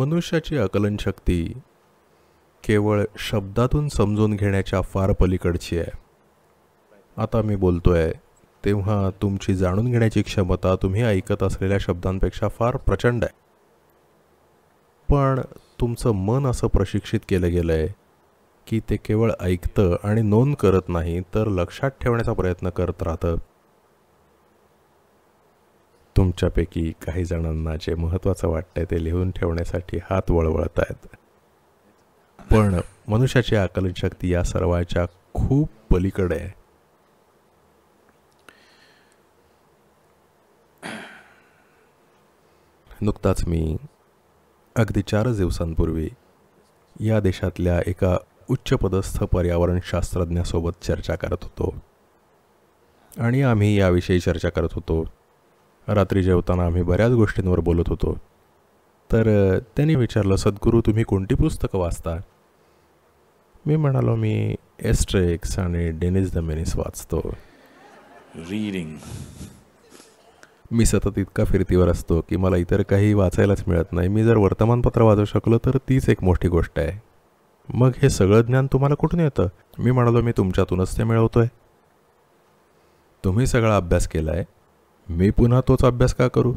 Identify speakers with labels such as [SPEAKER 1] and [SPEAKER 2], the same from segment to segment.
[SPEAKER 1] मनुष्याची आकलनशक्ती केवळ शब्दातून समजून घेण्याच्या फार पलीकडची आहे आता मी बोलतो आहे तेव्हा तुमची जाणून घेण्याची क्षमता तुम्ही ऐकत असलेल्या शब्दांपेक्षा फार प्रचंड आहे पण तुमचं मन असं प्रशिक्षित केलं गेलं आहे की ते केवळ ऐकतं आणि नोंद करत नाही तर लक्षात ठेवण्याचा प्रयत्न करत राहतं तुमच्यापैकी काही जणांना जे महत्त्वाचं वाटतंय ते लिहून ठेवण्यासाठी हात वळवळत आहेत पण मनुष्याची आकलनशक्ती या सर्वाच्या खूप पलीकडे आहे नुकताच मी अगदी चारच दिवसांपूर्वी या देशातल्या एका उच्चपदस्थ पर्यावरणशास्त्रज्ञासोबत चर्चा करत होतो आणि आम्ही याविषयी चर्चा करत होतो रात्री जेवताना आम्ही बऱ्याच गोष्टींवर बोलत होतो तर त्यांनी विचारलं सद्गुरू तुम्ही कोणती पुस्तकं वाचता मी म्हणालो मी एस्ट्रेक्स आणि डेनिस द मेनिस वाचतो रीडिंग मी सतत इतका फिरतीवर असतो की मला इतर काही वाचायलाच मिळत नाही मी जर वर्तमानपत्र वाचू शकलो तर तीच एक मोठी गोष्ट आहे मग हे सगळं ज्ञान तुम्हाला कुठून येतं मी म्हणालो मी तुमच्यातूनच ते मिळवतोय तुम्ही सगळा अभ्यास केला मी पुन्हा तोच अभ्यास का करू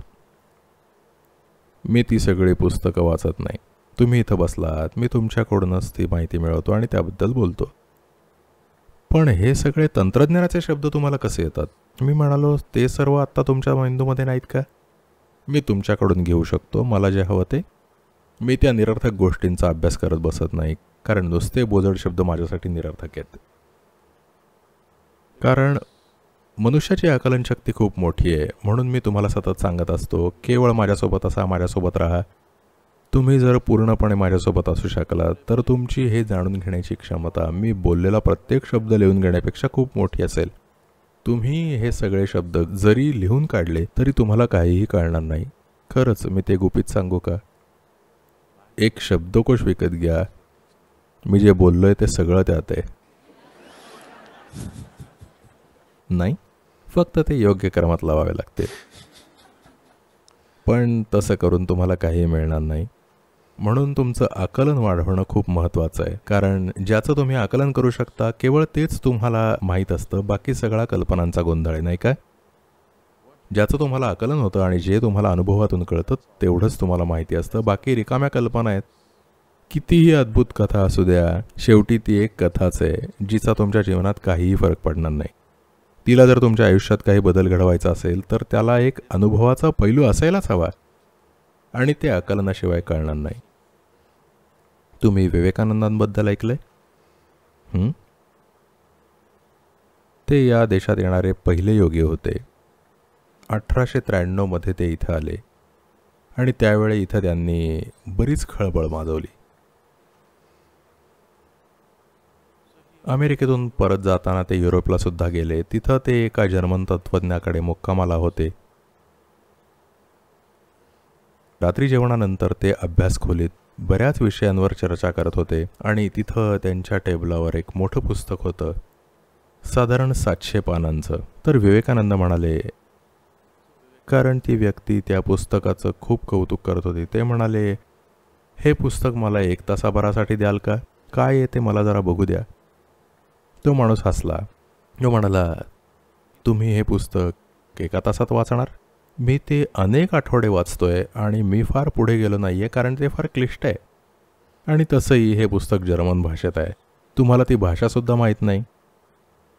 [SPEAKER 1] मी ती सगळी पुस्तकं वाचत नाही तुम्ही इथं बसलात मी तुमच्याकडूनच ती माहिती मिळवतो आणि त्याबद्दल बोलतो पण हे सगळे तंत्रज्ञानाचे शब्द तुम्हाला कसे येतात मी म्हणालो ते सर्व आत्ता तुमच्या मेंदूमध्ये नाहीत का मी तुमच्याकडून घेऊ शकतो मला जे हवं ते मी त्या निरर्थक गोष्टींचा अभ्यास करत बसत नाही कारण नुसते बोजड शब्द माझ्यासाठी निरर्थक आहेत कारण मनुष्याची आकलन शक्ती खूप मोठी आहे म्हणून मी तुम्हाला सतत सांगत असतो केवळ माझ्यासोबत असा माझ्यासोबत राहा तुम्ही जर पूर्णपणे माझ्यासोबत असू शकलात तर तुमची हे जाणून घेण्याची क्षमता मी बोललेला प्रत्येक शब्द लिहून घेण्यापेक्षा खूप मोठी असेल तुम्ही हे सगळे शब्द जरी लिहून काढले तरी तुम्हाला काहीही कळणार नाही खरंच मी ते गुपित सांगू का एक शब्दकोश विकत घ्या मी जे बोललोय ते सगळं त्यात आहे नाही फक्त ते योग्य क्रमात लावावे लागते पण तसं करून तुम्हाला काही मिळणार नाही म्हणून तुमचं आकलन वाढवणं खूप महत्त्वाचं आहे कारण ज्याचं तुम्ही आकलन करू शकता केवळ तेच तुम्हाला माहीत असतं बाकी सगळा कल्पनांचा गोंधळ आहे नाही काय ज्याचं तुम्हाला आकलन होतं आणि जे तुम्हाला अनुभवातून कळतं तेवढंच तुम्हाला माहिती असतं बाकी रिकाम्या कल्पना आहेत कितीही अद्भुत कथा असू द्या शेवटी ती एक कथाच आहे जिचा तुमच्या जीवनात काहीही फरक पडणार नाही तिला जर तुमच्या आयुष्यात काही बदल घडवायचा असेल तर त्याला एक अनुभवाचा पैलू असायलाच हवा आणि ते आकलनाशिवाय कळणार नाही तुम्ही विवेकानंदांबद्दल ऐकलं ते या देशात येणारे पहिले योगी होते अठराशे त्र्याण्णवमध्ये ते इथं आले आणि त्यावेळी इथं त्यांनी बरीच खळबळ माजवली अमेरिकेतून परत जाताना ते युरोपला सुद्धा गेले तिथं ते एका जर्मन तत्वज्ञाकडे मुक्कामाला होते रात्री जेवणानंतर ते अभ्यास खोलीत बऱ्याच विषयांवर चर्चा करत होते आणि तिथं त्यांच्या टेबलावर एक मोठं पुस्तक होतं साधारण सातशे पानांचं तर विवेकानंद म्हणाले कारण ती व्यक्ती त्या पुस्तकाचं खूप कौतुक करत होती ते म्हणाले हे पुस्तक मला एक तासाभरासाठी द्याल का काय ते मला जरा बघू द्या तो माणूस हसला तो म्हणाला तुम्ही हे पुस्तक एका तासात वाचणार मी ते अनेक आठवडे वाचतोय आणि मी फार पुढे गेलो नाही आहे कारण ते फार क्लिष्ट आहे आणि तसंही हे पुस्तक जर्मन भाषेत आहे तुम्हाला ती भाषासुद्धा माहीत नाही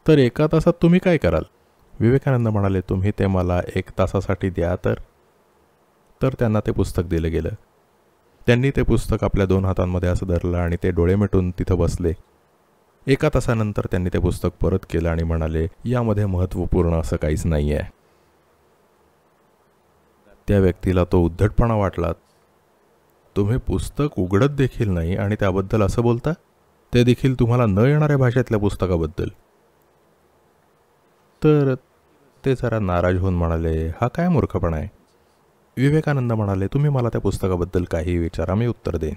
[SPEAKER 1] तर एका तासात तुम्ही काय कराल विवेकानंद म्हणाले तुम्ही ते मला एक तासासाठी द्या तर तर त्यांना ते पुस्तक दिलं गेलं त्यांनी ते पुस्तक आपल्या दोन हातांमध्ये असं धरलं आणि ते डोळे मिटून तिथं बसले एका तासानंतर त्यांनी ते पुस्तक परत केलं आणि म्हणाले यामध्ये महत्त्वपूर्ण असं काहीच नाही आहे त्या व्यक्तीला तो उद्धटपणा वाटला तुम्ही पुस्तक उघडत देखील नाही आणि त्याबद्दल असं बोलता ते देखील तुम्हाला न येणाऱ्या भाषेतल्या पुस्तकाबद्दल तर ते जरा नाराज होऊन म्हणाले हा काय मूर्खपणा आहे विवेकानंद म्हणाले तुम्ही मला त्या पुस्तकाबद्दल काही विचारा मी उत्तर देईन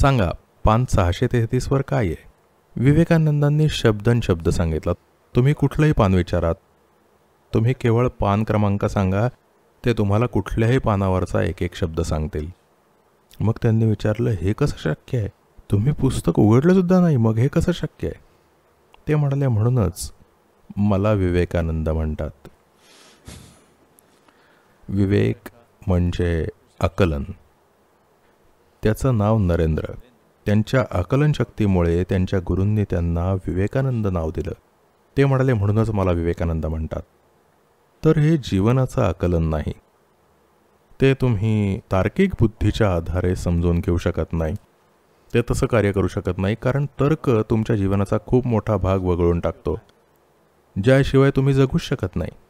[SPEAKER 1] सांगा पाच सहाशे तेहतीसवर काय आहे विवेकानंदांनी शब्दन शब्द सांगितला तुम्ही कुठलंही पान विचारात तुम्ही केवळ पान क्रमांक सांगा ते तुम्हाला कुठल्याही पानावरचा एक एक शब्द सांगतील मग त्यांनी विचारलं हे कसं शक्य आहे तुम्ही पुस्तक उघडलंसुद्धा नाही मग हे कसं शक्य आहे ते म्हणाले म्हणूनच मला विवेकानंद म्हणतात विवेक म्हणजे आकलन त्याचं नाव नरेंद्र त्यांच्या आकलनशक्तीमुळे त्यांच्या गुरूंनी त्यांना विवेकानंद नाव दिलं ते म्हणाले म्हणूनच मला विवेकानंद म्हणतात तर हे जीवनाचं आकलन नाही ते तुम्ही तार्किक बुद्धीच्या आधारे समजून घेऊ शकत नाही ते तसं कार्य करू शकत नाही कारण तर्क तुमच्या जीवनाचा खूप मोठा भाग वगळून टाकतो ज्याशिवाय तुम्ही जगूच शकत नाही